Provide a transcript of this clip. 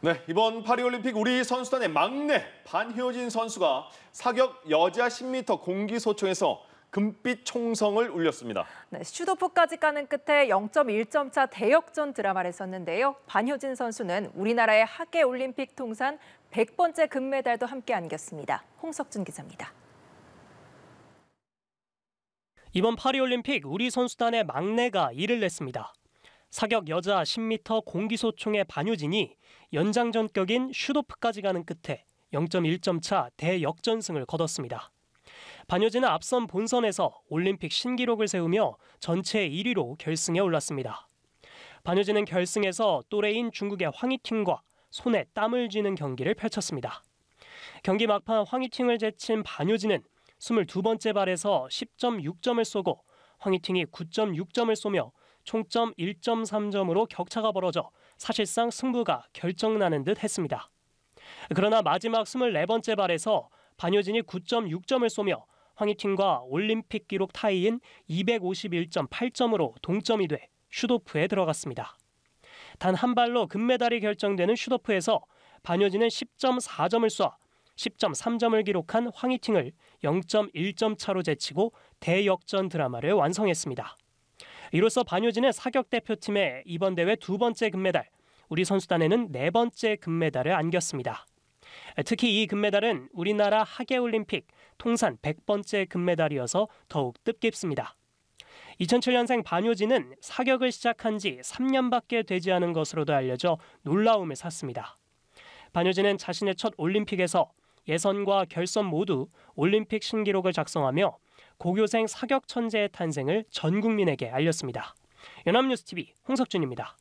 네, 이번 파리올림픽 우리 선수단의 막내 반효진 선수가 사격 여자 10m 공기소총에서 금빛 총성을 울렸습니다. 네, 슈도프까지 가는 끝에 0.1점 차 대역전 드라마를 했었는데요 반효진 선수는 우리나라의 하계 올림픽 통산 100번째 금메달도 함께 안겼습니다. 홍석준 기자입니다. 이번 파리올림픽 우리 선수단의 막내가 일을 냈습니다. 사격 여자 10m 공기소총의 반유진이 연장 전격인 슈도프까지 가는 끝에 0.1점 차 대역전승을 거뒀습니다. 반유진은 앞선 본선에서 올림픽 신기록을 세우며 전체 1위로 결승에 올랐습니다. 반유진은 결승에서 또래인 중국의 황희팅과 손에 땀을 쥐는 경기를 펼쳤습니다. 경기 막판 황희팅을 제친 반유진은 22번째 발에서 10.6점을 쏘고 황희팅이 9.6점을 쏘며 총점 1.3점으로 격차가 벌어져 사실상 승부가 결정나는 듯 했습니다. 그러나 마지막 24번째 발에서 반효진이 9.6점을 쏘며 황희팀과 올림픽 기록 타이인 251.8점으로 동점이 돼 슈도프에 들어갔습니다. 단 한 발로 금메달이 결정되는 슈도프에서 반효진은 10.4점을 쏴 10.3점을 기록한 황희팅을 0.1점 차로 제치고 대역전 드라마를 완성했습니다. 이로써 반효진의 사격 대표팀에 이번 대회 두 번째 금메달, 우리 선수단에는 네 번째 금메달을 안겼습니다. 특히 이 금메달은 우리나라 하계올림픽 통산 100번째 금메달이어서 더욱 뜻깊습니다. 2007년생 반효진은 사격을 시작한 지 3년밖에 되지 않은 것으로도 알려져 놀라움을 샀습니다. 반효진은 자신의 첫 올림픽에서 예선과 결선 모두 올림픽 신기록을 작성하며 고교생 사격 천재의 탄생을 전 국민에게 알렸습니다. 연합뉴스 TV 홍석준입니다.